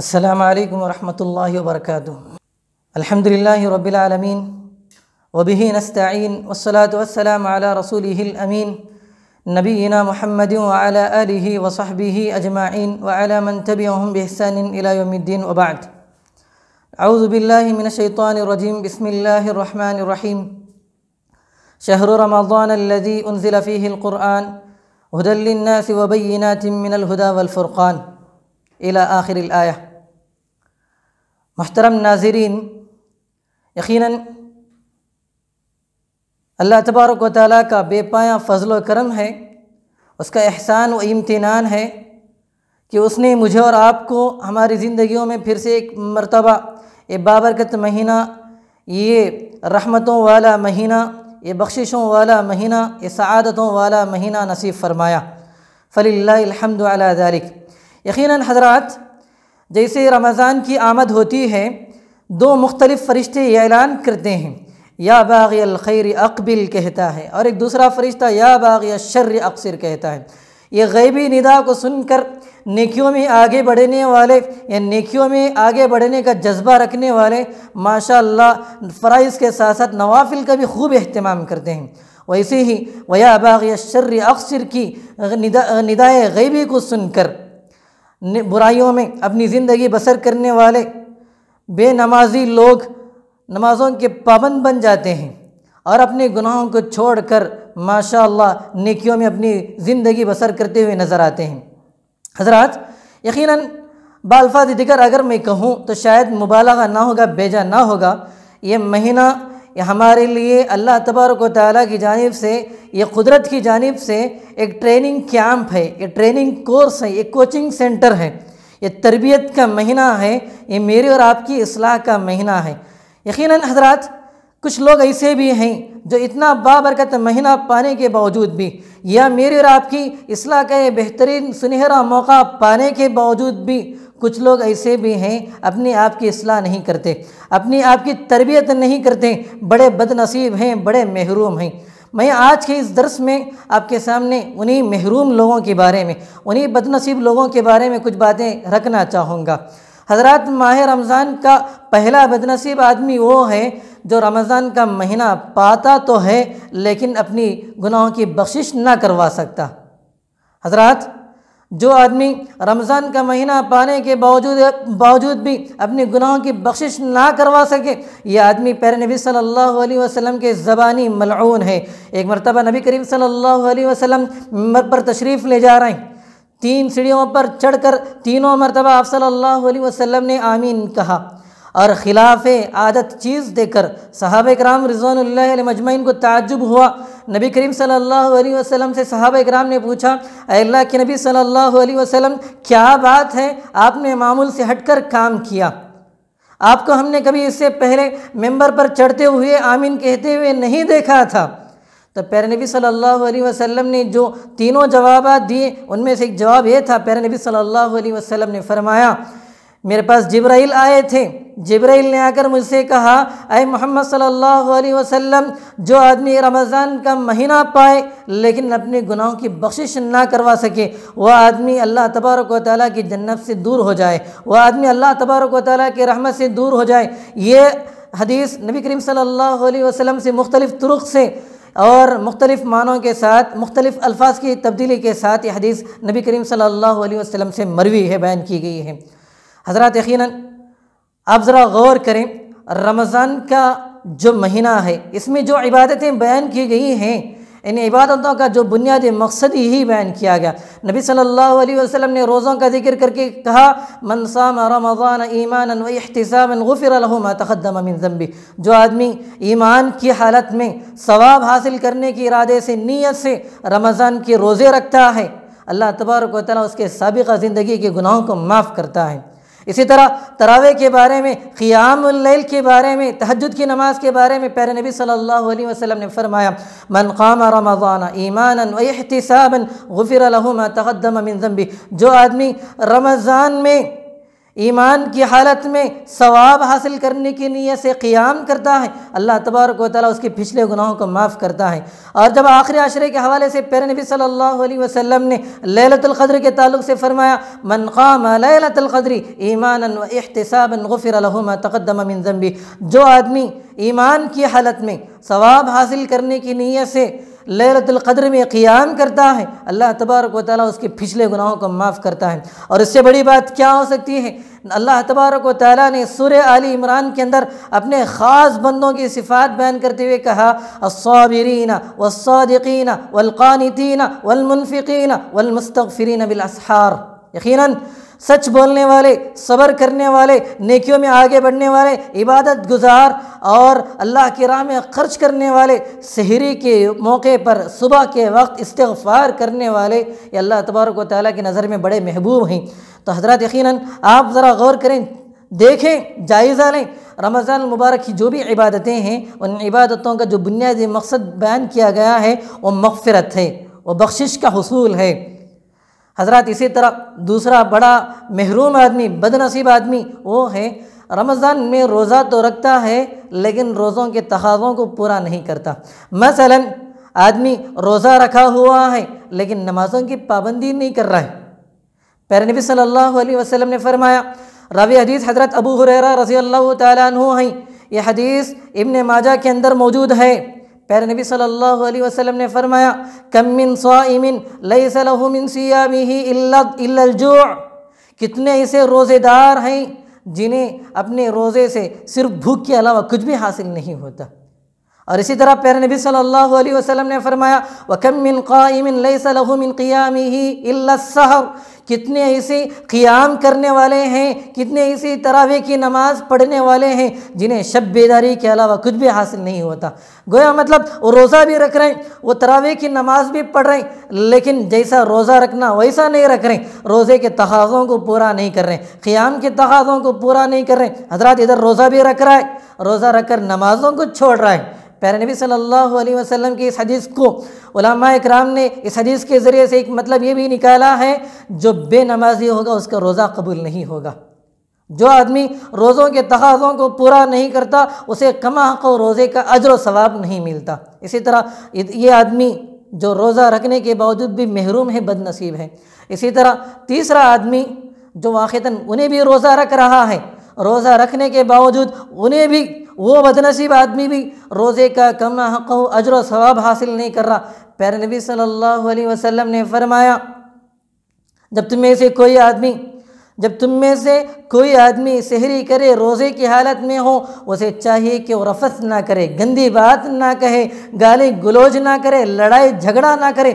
السلام عليكم ورحمة الله وبركاته الحمد لله رب العالمين وبه نستعين والصلاة والسلام على رسوله الأمين نبينا محمد وعلى آله وصحبه أجمعين وعلى من تبعهم بإحسان إلى يوم الدين وبعد أعوذ بالله من الشيطان الرجيم بسم الله الرحمن الرحيم شهر رمضان الذي أنزل فيه القرآن هدى للناس وبينات من الهدى والفرقان إلى آخر الآية महतरम नाजरीन यकीन अल्लाह तबारक व ताल का बेपाया फ़जल करम है उसका एहसान व इम्तनान है कि उसने मुझे और आपको हमारी ज़िंदगी में फिर से एक मरतबा ये बाबरकत महीना ये रहमतों वाला महीना ये बख्शिशों वाला महीना ये सआदतों वाला महीना नसीब फरमाया फ़लिल्लाहमदिक यकीन हजरात जैसे रमज़ान की आमद होती है दो मुख्तलिफ़ फ़रिश्ते ऐलान करते हैं या बाग़ अकबिल कहता है और एक दूसरा फ़रिश्ता या बाग़ शर्र अक्सर कहता है ये गैबी निदा को सुनकर नेकियों में आगे बढ़ने वाले या नेकियों में आगे बढ़ने का जज्बा रखने वाले माशा फ़राइज़ के साथ साथ नवाफिल का भी खूब अहतमाम करते हैं वैसे ही वया बाग़ शर्र अक्सर की निदा निदाए गैबी को सुनकर बुराइयों में अपनी ज़िंदगी बसर करने वाले बेनमाजी लोग नमाज़ों के पाबंद बन जाते हैं और अपने गुनाहों को छोड़कर माशा नेकियों में अपनी ज़िंदगी बसर करते हुए नज़र आते हैं हजरत यकीनन बालफाज दिगर अगर मैं कहूँ तो शायद मुबालगा ना होगा बेजा ना होगा ये महीना ये हमारे लिए अल्लाह तबारक ताली की जानब से ये कुदरत की जानब से एक ट्रेनिंग कैंप है ये ट्रेनिंग कोर्स है ये कोचिंग सेंटर है ये तरबियत का महीना है ये मेरे और आपकी असलाह का महीना है यकीन हजरात कुछ लोग ऐसे भी हैं जो इतना बाबरकत महीना पाने के बावजूद भी या मेरे और आपकी असलाह का ये बेहतरीन सुनहरा मौका पाने के बावजूद भी कुछ लोग ऐसे भी हैं अपने आप की असलाह नहीं करते अपने आप की तरबियत नहीं करते बड़े बदनसीब हैं बड़े महरूम हैं मैं आज के इस दर्स में आपके सामने उन्हीं महरूम लोगों के बारे में उन्हीं बदनसीब लोगों के बारे में कुछ बातें रखना चाहूँगा हजरत माह रमज़ान का पहला बदनसीब आदमी वो है जो रमज़ान का महीना पाता तो है लेकिन अपनी गुनाहों की बख्शिश ना करवा सकता हजरत जो आदमी रमज़ान का महीना पाने के बावजूद बावजूद भी अपने गुनाहों की बख्शिश ना करवा सके ये आदमी पैर नबी सल्लल्लाहु अलैहि वसल्लम के ज़बानी मलून है एक मरतबा नबी करीम सल्लल्लाहु अलैहि वसल्लम पर तशरीफ़ ले जा रहे हैं तीन सीढ़ियों पर चढ़कर तीनों मरतबा आप सल्लल्लाहु अलैहि वसल्लम ने आमीन कहा और ख़िलाफ़ आदत चीज़ देकर साहब कराम रिजवान मजमैन को ताजुब हुआ नबी करीम सल्लल्लाहु अलैहि वसल्लम से सहाब इकराम ने पूछा अल्लाह के नबी सल्लल्लाहु अलैहि वसल्लम क्या बात है आपने मामूल से हटकर काम किया आपको हमने कभी इससे पहले मेंबर पर चढ़ते हुए आमीन कहते हुए नहीं देखा था तो पैर नबी सल्लल्लाहु अलैहि वसल्लम ने जो तीनों जवाब दिए उनमें से एक जवाब ये था पैर नबी सल्लल्लाहु अलैहि वसल्लम ने फरमाया मेरे पास जिब्राइल आए थे जिब्राइल ने आकर मुझसे कहा अय मोहम्मद सल्लल्लाहु अलैहि वसल्लम जो आदमी रमज़ान का महीना पाए लेकिन अपने गुनाहों की बख्शिश ना करवा सके वह आदमी अल्लाह तबारक व ताली की जन्नत से दूर हो जाए वह आदमी अल्लाह तबारक व ताली की रहमत से दूर हो जाए ये हदीस नबी करीम सल्लल्लाहु अलैहि वसल्लम से मुख्तलिफ़ तुरुक़ से और मुख्तलिफ़ मानों के साथ मुख्तलिफ़ अल्फाज की तब्दीली के साथ ये हदीस नबी करीम सल्लल्लाहु अलैहि वसल्लम से मरवी है बयान की गई है हजरत यकीन आप ज़रा गौर करें रमज़ान का जो महीना है इसमें जो इबादतें बयान की गई हैं इन इबादतों का जो बुनियादी मकसद ही बयान किया गया नबी सल्लल्लाहु अलैहि वसल्लम ने रोज़ों का जिक्र करके कहा मनसाम रमज़ान ईमान व अहतसाम गफ़िरमा तखदम मिन जम्बी जो आदमी ईमान की हालत में सवाब हासिल करने के इरादे से नीयत से रमज़ान के रोज़े रखता है अल्लाह तबारक वाली उसके सबका ज़िंदगी के गुनाहों को माफ़ करता है इसी तरह तरावे के बारे में क़ियामल के बारे में तहजद की नमाज के बारे में प्यारे नबी सल्लल्लाहु अलैहि वसल्लम ने फरमाया मन क़ाम रमज़ान ईमान एहतसाबन गफ़िर तकदम मिन जम्बी जो आदमी रमज़ान में ईमान की हालत में सवाब हासिल करने की नीयत से क़ियाम करता है अल्लाह तबारक वाली उसके पिछले गुनाहों को माफ़ करता है और जब आखिरी आशरे के हवाले से पैर नबी सल्लल्लाहु अलैहि वसल्लम ने लतल़द्र के ताल्लुक से फ़रमाया मन क़ाम लतल़द्री ईमान एहतसाब तकदमिन जम्बी जो आदमी ईमान की हालत में सवाब हासिल करने की नीयत से लतलक़द्र में क़ियाम करता है अल्लाह तबारक व ताली उसके पिछले गुनाहों को माफ़ करता है और इससे बड़ी बात क्या हो सकती है अल्लाह तबारक व ताली ने सुर आली इमरान के अंदर अपने ख़ास बंदों की सिफ़ात बयान करते हुए कहा असबिरीना वसादिकीना वलक़ानतीना वलमनफ़ीना वलमस्तफ़रीना बिलअसहार यकीनन सच बोलने वाले सब्र करने वाले नेकियों में आगे बढ़ने वाले इबादत गुजार और अल्लाह की राह में खर्च करने वाले शहरी के मौके पर सुबह के वक्त इस्तफ़ार करने वाले ये अल्लाह तबारक ताली की नज़र में बड़े महबूब हैं तो हजरत यकीन आप ज़रा गौर करें देखें जायज़ा लें रमज़ान मुबारक की जो भी इबादतें हैं उन इबादतों का जो बुनियादी मकसद बयान किया गया है वो मगफ़रत है वो बख्शिश का हसूल है हजरत इसी तरह दूसरा बड़ा महरूम आदमी बदनसीब आदमी वो है रमज़ान में रोज़ा तो रखता है लेकिन रोज़ों के तकाज़ों को पूरा नहीं करता मसलन आदमी रोज़ा रखा हुआ है लेकिन नमाज़ों की पाबंदी नहीं कर रहा है पैर नबी सल्लल्लाहु अलैहि वसल्लम ने फरमाया रवि हदीस हज़रत अबू हुररा रज़ी अल्लाह तु हैं यह हदीस इबन माजा के अंदर मौजूद है प्यारे नबी सल्लल्लाहु अलैहि वसल्लम ने फरमाया कम मिन साइमिन लहु मिन सियामिही इल्ला कितने ऐसे रोज़ेदार हैं जिन्हें अपने रोज़े से सिर्फ भूख के अलावा कुछ भी हासिल नहीं होता और इसी तरह प्यारे नबी सल्लल्लाहु अलैहि वसल्लम ने फरमाया वकम मिन मिन क़ियामिही इल्ला सहर कितने ऐसे क़ियाम करने वाले हैं कितने ऐसे तरावे की नमाज़ पढ़ने वाले हैं जिन्हें शब बेदारी के अलावा कुछ भी हासिल नहीं होता गोया मतलब वो रोज़ा भी रख रहे हैं वो तरावे की नमाज़ भी पढ़ रहे हैं लेकिन जैसा रोज़ा रखना वैसा नहीं रख रहे रोज़े के तकाज़ों को पूरा नहीं कर रहे क़ियाम के तकाज़ों को पूरा नहीं कर रहे हजरात इधर रोज़ा भी रख रहा है रोज़ा रख कर नमाज़ों को छोड़ रहा है प्यारे नबी सल्लल्लाहु अलैहि वसल्लम की इस हदीस को उलमा इकराम ने इस हदीस के ज़रिए से एक मतलब ये भी निकाला है जो बेनमाजी होगा उसका रोज़ा कबूल नहीं होगा जो आदमी रोज़ों के तकाज़ों को पूरा नहीं करता उसे कमा को रोज़े का अजर सवाब नहीं मिलता इसी तरह ये आदमी जो रोज़ा रखने के बावजूद भी महरूम है बदनसीब है इसी तरह तीसरा आदमी जो वाक़ता उन्हें भी रोज़ा रख रहा है रोज़ा रखने के बावजूद उन्हें भी वो बदनसीब आदमी भी रोज़े का कम हक़ अजर सवाब हासिल नहीं कर रहा पैर नबी सल्लल्लाहु अलैहि वसल्लम ने फरमाया जब तुम में से कोई आदमी जब तुम में से कोई आदमी सहरी करे रोज़े की हालत में हो उसे चाहिए कि वो रफस ना करे गंदी बात ना कहे गाली गलोज ना करे लड़ाई झगड़ा ना करे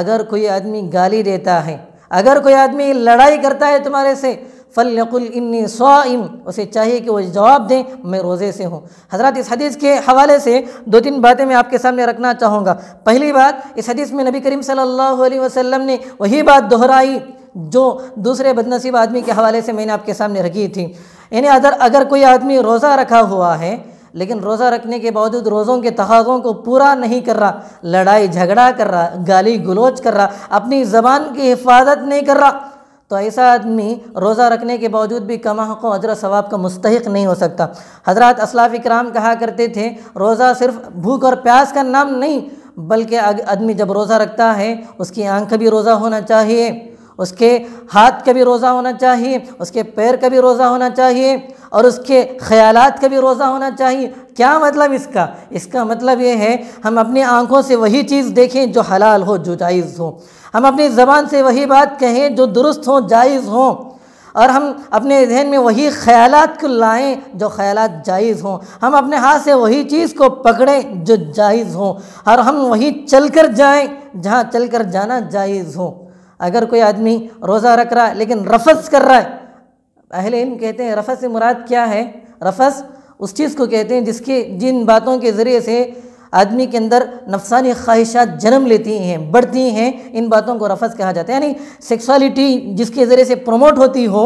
अगर कोई आदमी गाली देता है अगर कोई आदमी लड़ाई करता है तुम्हारे से फ़लकुल इन्नी सौम उसे चाहिए कि वो जवाब दें मैं रोज़े से हूँ हज़रत इस हदीस के हवाले से दो तीन बातें मैं आपके सामने रखना चाहूँगा पहली बात इस हदीस में नबी करीम सल्लल्लाहु अलैहि वसल्लम ने वही बात दोहराई जो दूसरे बदनसीब आदमी के हवाले से मैंने आपके सामने रखी थी यानी अगर अगर कोई आदमी रोज़ा रखा हुआ है लेकिन रोज़ा रखने के बावजूद रोज़ों के तकाज़ों को पूरा नहीं कर रहा लड़ाई झगड़ा कर रहा गाली गलोच कर रहा अपनी ज़बान की हिफाजत नहीं कर रहा तो ऐसा आदमी रोज़ा रखने के बावजूद भी कमा को अजर सवाब का मुस्तक नहीं हो सकता हजरत असलाफ़ कराम कहा करते थे रोज़ा सिर्फ भूख और प्यास का नाम नहीं बल्कि आदमी जब रोज़ा रखता है उसकी आँख भी रोज़ा होना चाहिए उसके हाथ का भी रोज़ा होना चाहिए उसके पैर का भी रोज़ा होना चाहिए और उसके ख्यालात का भी रोज़ा होना चाहिए क्या मतलब इसका इसका मतलब ये है हम अपनी आँखों से वही चीज़ देखें जो हलाल हो जो जायज़ हो हम अपनी ज़बान से वही बात कहें जो दुरुस्त हो जायज़ हो और हम अपने जहन में वही ख्याल को लाएँ जो ख्याल जायज़ हों हम अपने हाथ से वही चीज़ को पकड़ें जो जायज़ हों और हम वहीं चल कर जाएँ जहाँ चल कर जाना जायज़ हो अगर कोई आदमी रोज़ा रख रहा है लेकिन रफस कर रहा है अहले इल्म कहते हैं रफस से मुराद क्या है रफस उस चीज़ को कहते हैं जिसके जिन बातों के ज़रिए से आदमी के अंदर नफसानी ख्वाहिशात जन्म लेती हैं बढ़ती हैं इन बातों को रफस कहा जाता है यानी सेक्सुअलिटी जिसके ज़रिए से प्रमोट होती हो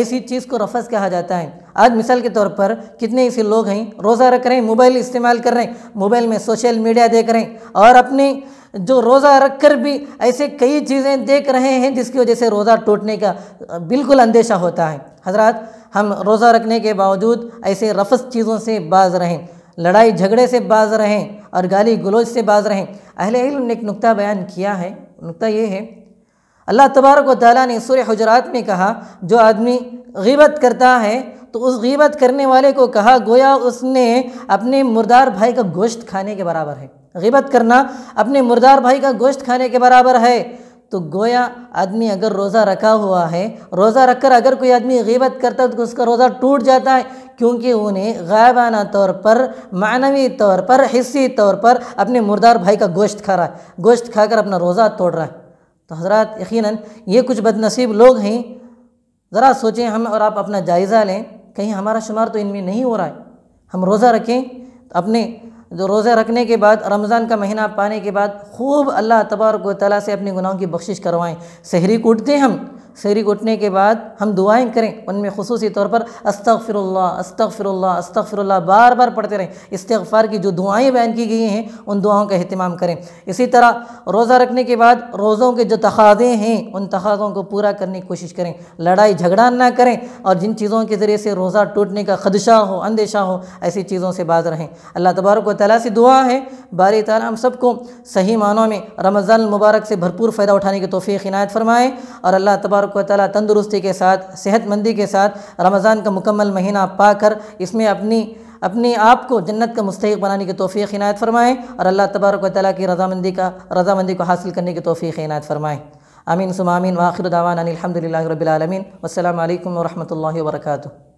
ऐसी चीज़ को रफस कहा जाता है आज मिसाल के तौर पर कितने ऐसे लोग हैं रोज़ा रख रहे हैं मोबाइल इस्तेमाल कर रहे हैं मोबाइल में सोशल मीडिया देख रहे हैं और अपने जो रोज़ा रख कर भी ऐसे कई चीज़ें देख रहे हैं जिसकी वजह से रोज़ा टूटने का बिल्कुल अंदेशा होता है हजरात हम रोज़ा रखने के बावजूद ऐसे रफस चीज़ों से बाज रहें लड़ाई झगड़े से बाज रहें और गाली गलोज से बाज रहें अहले इल्म ने एक नुक्ता बयान किया है नुक्ता ये है अल्लाह तबारक ताली ने सुर हजरात में कहा जो आदमी गीबत करता है तो उस गीबत करने वाले को कहा गोया उसने अपने मुर्दार भाई का गोश्त खाने के बराबर है गीबत करना अपने मुर्दार भाई का गोश्त खाने के बराबर है तो गोया आदमी अगर रोज़ा रखा हुआ है रोज़ा रखकर अगर कोई आदमी गीबत करता है तो उसका रोज़ा टूट जाता है क्योंकि उन्हें गायबाना तौर पर मानवी तौर पर हिस्सी तौर पर अपने मुर्दार भाई का गोश्त खा रहा है गोश्त खाकर अपना रोज़ा तोड़ रहा है तो हजरत यकीन ये कुछ बदनसीब लोग हैं ज़रा सोचें हम और आप अपना जायज़ा लें कहीं हमारा शुमार तो इनमें नहीं हो रहा है हम रोज़ा रखें अपने जो रोज़ा रखने के बाद रमज़ान का महीना पाने के बाद खूब अल्लाह तबारक तला से अपने गुनाहों की बख्शिश करवाएं शहरी कूटते हम शहरी घुटने के बाद हम दुआएं करें उनमें खसूसी तौर पर अस्तफ़िरल्ला अस्तफ़िरल्ला अस्तफ़िरल्ला बार बार पढ़ते रहें इस्तफ़ार की जो दुआएं बयान की गई हैं उन दुआओं का अहतमाम करें इसी तरह रोज़ा रखने के बाद रोज़ों के जो तकाज़े हैं उन तकाज़ों को पूरा करने की कोशिश करें लड़ाई झगड़ा ना करें और जिन चीज़ों के ज़रिए से रोज़ा टूटने का खदशा हो अंदेशा हो ऐसी चीज़ों से बाज रहें अल्लाह तबारक वाली से दुआ है बार तार हम सबको सही मानों में रमज़ान मुबारक से भरपूर फ़ायदा उठाने की तोफ़ी इनायत फरमाएँ और अल्लाह तबारक तबारक ताली तंदुरुस्ती के साथ सेहतमंदी के साथ रमज़ान का मुकम्मल महीना पाकर इसमें अपनी अपने आप को जन्नत का मुस्तक बनाने की तोफ़ी इनायत फ़रमाएँ और अल्लाह तबारक ताली की रजामंदी का रजामंदी को हासिल करने की तोफ़ी इनायत फ़रमाएँ अमीन सुमामीन वाखिर दावान अलहमदिल्ला रबालमीन वरहमल वर्का